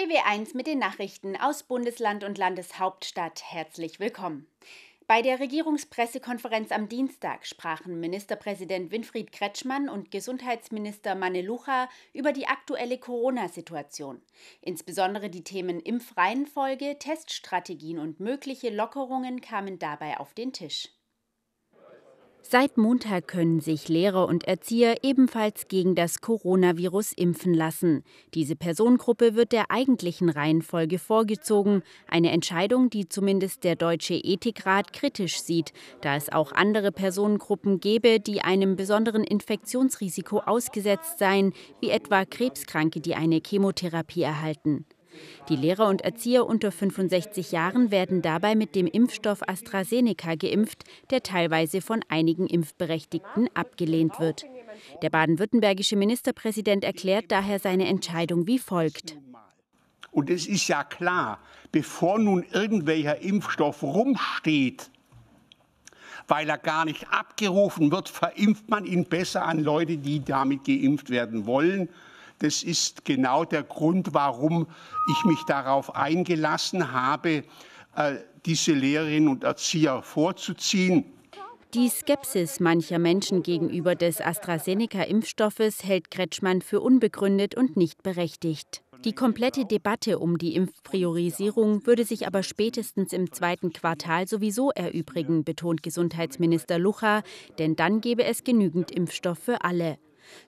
BW1 mit den Nachrichten aus Bundesland und Landeshauptstadt. Herzlich willkommen. Bei der Regierungspressekonferenz am Dienstag sprachen Ministerpräsident Winfried Kretschmann und Gesundheitsminister Manelucha über die aktuelle Corona-Situation. Insbesondere die Themen Impfreihenfolge, Teststrategien und mögliche Lockerungen kamen dabei auf den Tisch. Seit Montag können sich Lehrer und Erzieher ebenfalls gegen das Coronavirus impfen lassen. Diese Personengruppe wird der eigentlichen Reihenfolge vorgezogen, eine Entscheidung, die zumindest der Deutsche Ethikrat kritisch sieht, da es auch andere Personengruppen gäbe, die einem besonderen Infektionsrisiko ausgesetzt seien, wie etwa Krebskranke, die eine Chemotherapie erhalten. Die Lehrer und Erzieher unter 65 Jahren werden dabei mit dem Impfstoff AstraZeneca geimpft, der teilweise von einigen Impfberechtigten abgelehnt wird. Der baden-württembergische Ministerpräsident erklärt daher seine Entscheidung wie folgt. Und es ist ja klar, bevor nun irgendwelcher Impfstoff rumsteht, weil er gar nicht abgerufen wird, verimpft man ihn besser an Leute, die damit geimpft werden wollen, das ist genau der Grund, warum ich mich darauf eingelassen habe, äh, diese Lehrerinnen und Erzieher vorzuziehen. Die Skepsis mancher Menschen gegenüber des AstraZeneca-Impfstoffes hält Kretschmann für unbegründet und nicht berechtigt. Die komplette Debatte um die Impfpriorisierung würde sich aber spätestens im zweiten Quartal sowieso erübrigen, betont Gesundheitsminister Lucha, denn dann gäbe es genügend Impfstoff für alle.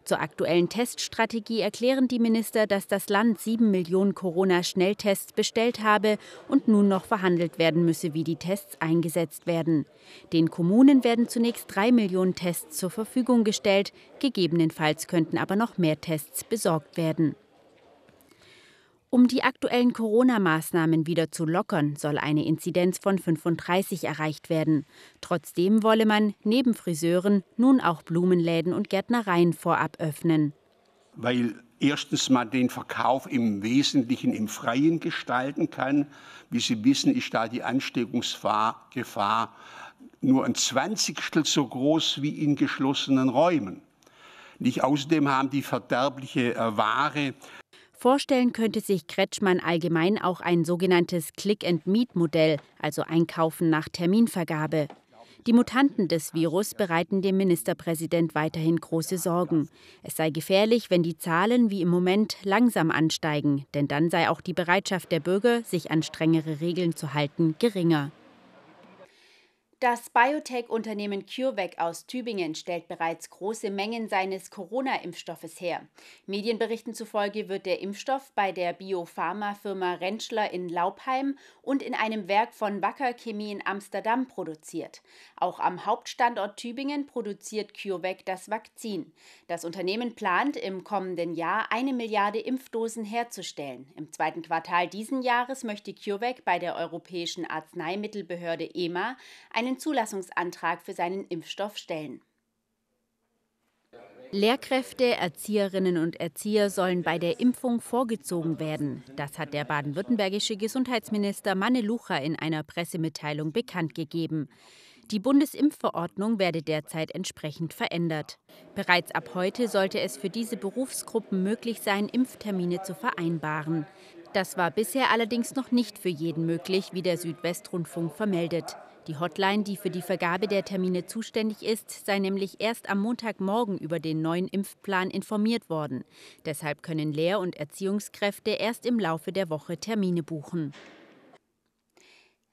Zur aktuellen Teststrategie erklären die Minister, dass das Land sieben Millionen Corona-Schnelltests bestellt habe und nun noch verhandelt werden müsse, wie die Tests eingesetzt werden. Den Kommunen werden zunächst drei Millionen Tests zur Verfügung gestellt, gegebenenfalls könnten aber noch mehr Tests besorgt werden. Um die aktuellen Corona-Maßnahmen wieder zu lockern, soll eine Inzidenz von 35 erreicht werden. Trotzdem wolle man neben Friseuren nun auch Blumenläden und Gärtnereien vorab öffnen. Weil erstens man den Verkauf im Wesentlichen im Freien gestalten kann. Wie Sie wissen, ist da die Ansteckungsgefahr nur ein Zwanzigstel so groß wie in geschlossenen Räumen. Nicht außerdem haben die verderbliche äh, Ware Vorstellen könnte sich Kretschmann allgemein auch ein sogenanntes Click-and-Meet-Modell, also Einkaufen nach Terminvergabe. Die Mutanten des Virus bereiten dem Ministerpräsident weiterhin große Sorgen. Es sei gefährlich, wenn die Zahlen wie im Moment langsam ansteigen, denn dann sei auch die Bereitschaft der Bürger, sich an strengere Regeln zu halten, geringer. Das Biotech-Unternehmen CureVac aus Tübingen stellt bereits große Mengen seines Corona-Impfstoffes her. Medienberichten zufolge wird der Impfstoff bei der Biopharma-Firma Rentschler in Laubheim und in einem Werk von Wacker Chemie in Amsterdam produziert. Auch am Hauptstandort Tübingen produziert CureVac das Vakzin. Das Unternehmen plant, im kommenden Jahr eine Milliarde Impfdosen herzustellen. Im zweiten Quartal diesen Jahres möchte CureVac bei der Europäischen Arzneimittelbehörde EMA einen einen Zulassungsantrag für seinen Impfstoff stellen. Lehrkräfte, Erzieherinnen und Erzieher sollen bei der Impfung vorgezogen werden. Das hat der baden-württembergische Gesundheitsminister Manne Lucher in einer Pressemitteilung bekannt gegeben. Die Bundesimpfverordnung werde derzeit entsprechend verändert. Bereits ab heute sollte es für diese Berufsgruppen möglich sein, Impftermine zu vereinbaren. Das war bisher allerdings noch nicht für jeden möglich, wie der Südwestrundfunk vermeldet. Die Hotline, die für die Vergabe der Termine zuständig ist, sei nämlich erst am Montagmorgen über den neuen Impfplan informiert worden. Deshalb können Lehr- und Erziehungskräfte erst im Laufe der Woche Termine buchen.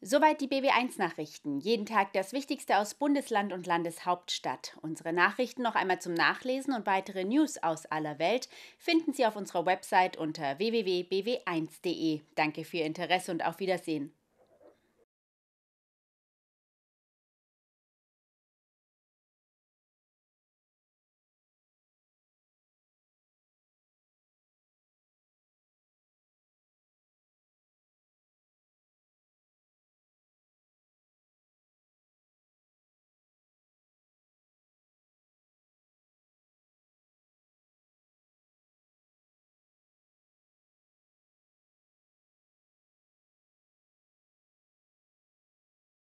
Soweit die BW1-Nachrichten. Jeden Tag das Wichtigste aus Bundesland und Landeshauptstadt. Unsere Nachrichten noch einmal zum Nachlesen und weitere News aus aller Welt finden Sie auf unserer Website unter www.bw1.de. Danke für Ihr Interesse und auf Wiedersehen.